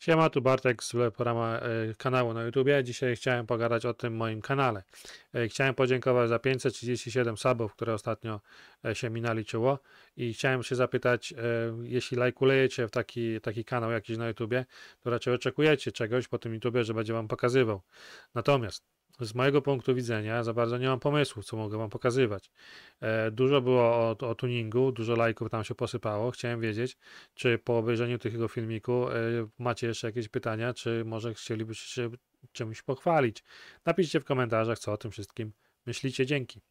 Siema, tu Bartek z programu e, kanału na YouTubie. Dzisiaj chciałem pogadać o tym moim kanale. E, chciałem podziękować za 537 subów, które ostatnio e, się mi naliczyło i chciałem się zapytać, jeśli lajkulejecie w taki, taki kanał jakiś na YouTubie, to raczej oczekujecie czegoś po tym YouTubie, że będzie Wam pokazywał. Natomiast z mojego punktu widzenia za bardzo nie mam pomysłów, co mogę wam pokazywać. E, dużo było o, o tuningu, dużo lajków tam się posypało. Chciałem wiedzieć, czy po obejrzeniu tego filmiku e, macie jeszcze jakieś pytania, czy może chcielibyście się czymś pochwalić. Napiszcie w komentarzach, co o tym wszystkim myślicie. Dzięki.